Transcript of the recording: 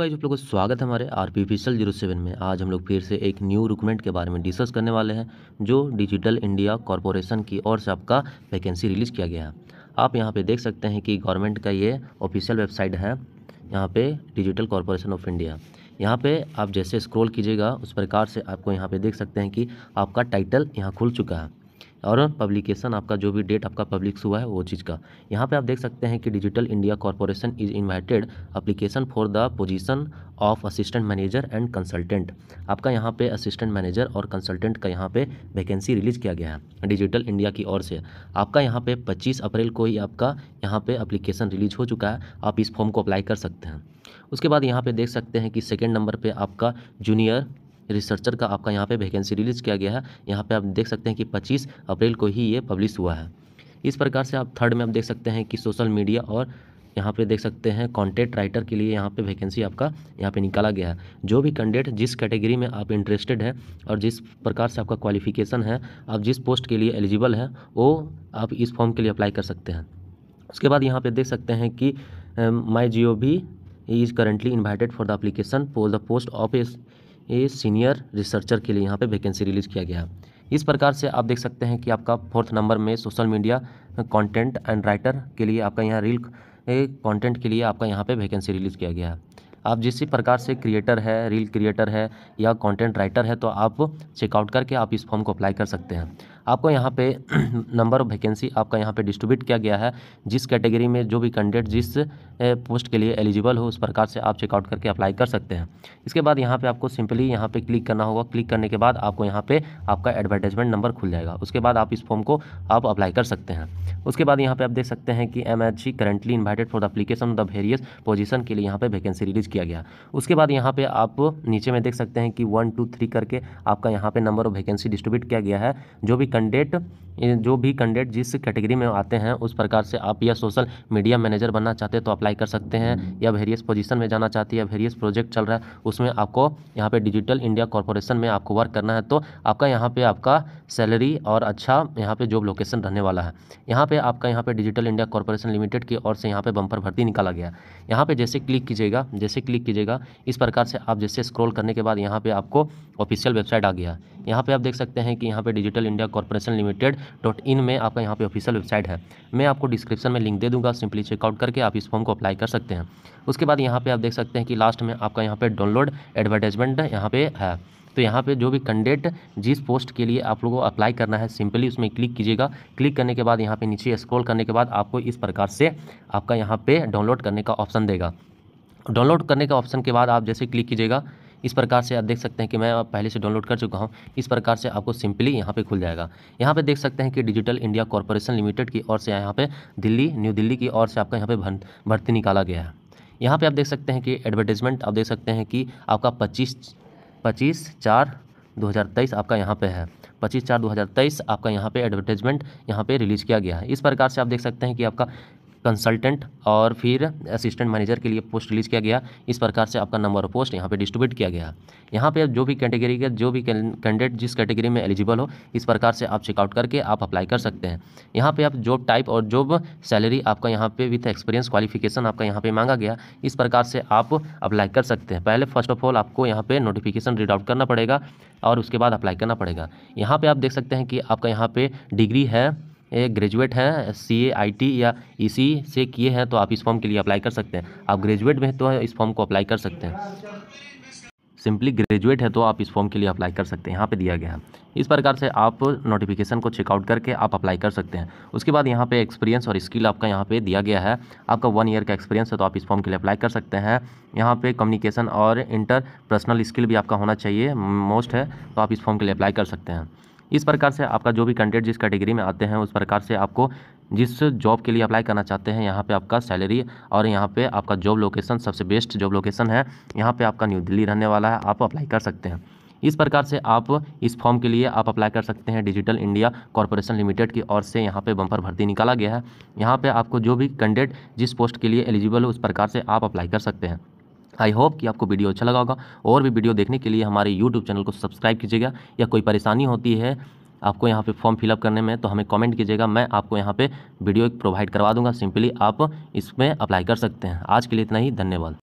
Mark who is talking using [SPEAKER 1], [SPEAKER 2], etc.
[SPEAKER 1] guys आप लोगों का स्वागत है हमारे R P official zero seven में आज हम लोग फिर से एक न्यू रिक्रूटमेंट के बारे में डिस्कस करने वाले हैं जो डिजिटल इंडिया कॉरपोरेशन की ओर से आपका वैकेंसी रिलीज़ किया गया है आप यहाँ पे देख सकते हैं कि गवर्नमेंट का ये ऑफिशियल वेबसाइट है यहाँ पे डिजिटल कॉरपोरेशन ऑफ इंडिया यहाँ पर आप जैसे स्क्रोल कीजिएगा उस प्रकार से आपको यहाँ पर देख सकते हैं कि आपका टाइटल यहाँ खुल चुका है और पब्लिकेशन आपका जो भी डेट आपका पब्लिक्स हुआ है वो चीज़ का यहाँ पे आप देख सकते हैं कि digital India corporation is invited application for the position of assistant manager and consultant आपका यहाँ पे असिस्टेंट मैनेजर और कंसल्टेंट का यहाँ पे वैकेंसी रिलीज किया गया है डिजिटल इंडिया की ओर से आपका यहाँ पे 25 अप्रैल को ही आपका यहाँ पे अप्लीकेशन रिलीज हो चुका है आप इस फॉर्म को अप्लाई कर सकते हैं उसके बाद यहाँ पे देख सकते हैं कि सेकेंड नंबर पर आपका जूनियर रिसर्चर का आपका यहाँ पे वैकेंसी रिलीज़ किया गया है यहाँ पे आप देख सकते हैं कि 25 अप्रैल को ही ये पब्लिश हुआ है इस प्रकार से आप थर्ड में आप देख सकते हैं कि सोशल मीडिया और यहाँ पे देख सकते हैं कॉन्टेंट राइटर के लिए यहाँ पे वैकेंसी आपका यहाँ पे निकाला गया है जो भी कैंडिडेट जिस कैटेगरी में आप इंटरेस्टेड हैं और जिस प्रकार से आपका क्वालिफिकेशन है आप जिस पोस्ट के लिए एलिजिबल हैं वो आप इस फॉर्म के लिए अप्लाई कर सकते हैं उसके बाद यहाँ पे देख सकते हैं कि माई जियो भी is currently invited for the application for the post of ये सीनियर रिसर्चर के लिए यहाँ पे वैकेंसी रिलीज़ किया गया इस प्रकार से आप देख सकते हैं कि आपका फोर्थ नंबर में social media content and writer के लिए आपका यहाँ रील कंटेंट के लिए आपका यहाँ पे वैकेंसी रिलीज़ किया गया है आप जिस प्रकार से क्रिएटर है रील क्रिएटर है या कॉन्टेंट राइटर है तो आप चेकआउट करके आप इस फॉर्म को अप्लाई कर सकते हैं आपको यहाँ पे नंबर ऑफ वैकेंसी आपका यहाँ पे डिस्ट्रीब्यूट किया गया है जिस कैटेगरी में जो भी कैंडिडेट जिस पोस्ट के लिए एलिजिबल हो उस प्रकार से आप चेकआउट करके अप्लाई कर सकते हैं इसके बाद यहाँ पे आपको सिंपली यहाँ पे क्लिक करना होगा क्लिक करने के बाद आपको यहाँ पे आपका एडवर्टाइजमेंट नंबर खुल जाएगा उसके बाद आप इस फॉर्म को आप अप्लाई कर सकते हैं उसके बाद यहाँ पर आप देख सकते हैं कि M H C currently invited for the application the various position के लिए यहाँ पर वैकेंसी रिलीज किया गया उसके बाद यहाँ पर आप नीचे में देख सकते हैं कि वन टू थ्री करके आपका यहाँ पर नंबर ऑफ वैकेंसी डिस्ट्रीब्यूट किया गया है जो भी कंडेट जो भी कैंडिडेट जिस कैटेगरी में आते हैं उस प्रकार से आप या सोशल मीडिया मैनेजर बनना चाहते हैं तो अप्लाई कर सकते हैं या वेरियस पोजीशन में जाना चाहते हैं या वेरियस प्रोजेक्ट चल रहा है उसमें आपको यहाँ पे डिजिटल इंडिया कॉरपोरेशन में आपको वर्क करना है तो आपका यहाँ पे आपका सैलरी और अच्छा यहाँ पर जॉब लोकेशन रहने वाला है यहाँ पर आपका यहाँ पर डिजिटल इंडिया कॉरपोरेशन लिमिटेड की ओर से यहाँ पर बम्पर भर्ती निकाला गया यहाँ पर जैसे क्लिक कीजिएगा जैसे क्लिक कीजिएगा इस प्रकार से आप जैसे स्क्रोल करने के बाद यहाँ पर आपको ऑफिशियल वेबसाइट आ गया यहाँ पे आप देख सकते हैं कि यहाँ पे digital India corporation limited dot in में आपका यहाँ पे ऑफिशियल वेबसाइट है मैं आपको डिस्क्रिप्शन में लिंक दे दूंगा सिंपली चेकआउट करके आप इस फॉर्म को अप्लाई कर सकते हैं उसके बाद यहाँ पे आप देख सकते हैं कि लास्ट में आपका यहाँ पे डाउनलोड एडवर्टाइजमेंट यहाँ पे है तो यहाँ पे जो भी कैंडिडेट जिस पोस्ट के लिए आप लोगों को अप्लाई करना है सिंपली उसमें क्लिक कीजिएगा क्लिक करने के बाद यहाँ पे नीचे स्क्रॉल करने के बाद आपको इस प्रकार से आपका यहाँ पे डाउनलोड करने का ऑप्शन देगा डाउनलोड करने का ऑप्शन के बाद आप जैसे क्लिक कीजिएगा इस प्रकार से आप देख सकते हैं कि मैं पहले से डाउनलोड कर चुका हूँ इस प्रकार से आपको सिंपली यहाँ पे खुल जाएगा यहाँ पे देख सकते हैं कि डिजिटल इंडिया कॉरपोरेशन लिमिटेड की ओर से यहाँ पे दिल्ली न्यू दिल्ली की ओर से आपका यहाँ पे भर्ती निकाला गया है यहाँ पे आप देख सकते हैं कि एडवर्टीजमेंट आप देख सकते हैं कि आपका पच्चीस पच्चीस चार तेईस आपका यहाँ पे है पच्चीस चार तेईस आपका यहाँ पे एडवर्टाइजमेंट यहाँ पे रिलीज़ किया गया है इस प्रकार से आप देख सकते हैं कि आपका कंसल्टेंट और फिर असिस्टेंट मैनेजर के लिए पोस्ट रिलीज किया गया इस प्रकार से आपका नंबर ऑफ पोस्ट यहाँ पे डिस्ट्रीब्यूट किया गया यहाँ पे जो भी कैटेगरी का जो भी कैंडिडेट जिस कैटेगरी में एलिजिबल हो इस प्रकार से आप चेकआउट करके आप अप्लाई कर सकते हैं यहाँ पे आप जॉब टाइप और जॉब सैलरी आपका यहाँ पे विथ एक्सपीरियंस क्वालिफिकेशन आपका यहाँ पे मांगा गया इस प्रकार से आप अप्लाई कर सकते हैं पहले फर्स्ट ऑफ ऑल आपको यहाँ पे नोटिफिकेशन रीड आउट करना पड़ेगा और उसके बाद अप्लाई करना पड़ेगा यहाँ पर आप देख सकते हैं कि आपका यहाँ पे डिग्री है ग्रेजुएट हैं सी ए आई टी या ई e सी से किए हैं तो आप इस फॉर्म के लिए अप्लाई कर सकते हैं आप ग्रेजुएट में तो इस फॉर्म को अप्लाई कर सकते हैं सिंपली ग्रेजुएट है तो आप इस फॉर्म के लिए अप्लाई कर सकते हैं यहाँ पे दिया गया है इस प्रकार से आप नोटिफिकेशन को चेकआउट करके आप अप्लाई कर सकते हैं उसके बाद यहाँ पे एक्सपीरियंस और स्किल आपका यहाँ पे दिया गया है आपका वन ईयर का एक्सपीरियंस है तो आप इस फॉर्म के लिए अप्लाई कर सकते हैं यहाँ पे कम्युनिकेशन और इंटर पर्सनल स्किल भी आपका होना चाहिए मोस्ट है तो आप इस फॉर्म के लिए अप्लाई कर सकते हैं इस प्रकार से आपका जो भी कैंडिडेट जिस कैटेगरी में आते हैं उस प्रकार से आपको जिस जॉब के लिए अप्लाई करना चाहते हैं यहाँ पे आपका सैलरी और यहाँ पे आपका जॉब लोकेशन सबसे बेस्ट जॉब लोकेशन है यहाँ पे आपका न्यू दिल्ली रहने वाला है आप अप्लाई कर सकते हैं इस प्रकार से आप इस फॉर्म के लिए आप अप्लाई कर सकते हैं डिजिटल इंडिया कॉरपोरेशन लिमिटेड की ओर से यहाँ पे बम्पर भर्ती निकाला गया है यहाँ पे आपको जो भी कैंडिडेट जिस पोस्ट के लिए एलिजिबल हो उस प्रकार से आप अप्लाई कर सकते हैं आई होप कि आपको वीडियो अच्छा लगा होगा और भी वीडियो देखने के लिए हमारे यूट्यूब चैनल को सब्सक्राइब कीजिएगा या कोई परेशानी होती है आपको यहाँ पे फॉर्म फिलअप करने में तो हमें कमेंट कीजिएगा मैं आपको यहाँ पे वीडियो प्रोवाइड करवा दूंगा सिंपली आप इसमें अप्लाई कर सकते हैं आज के लिए इतना ही धन्यवाद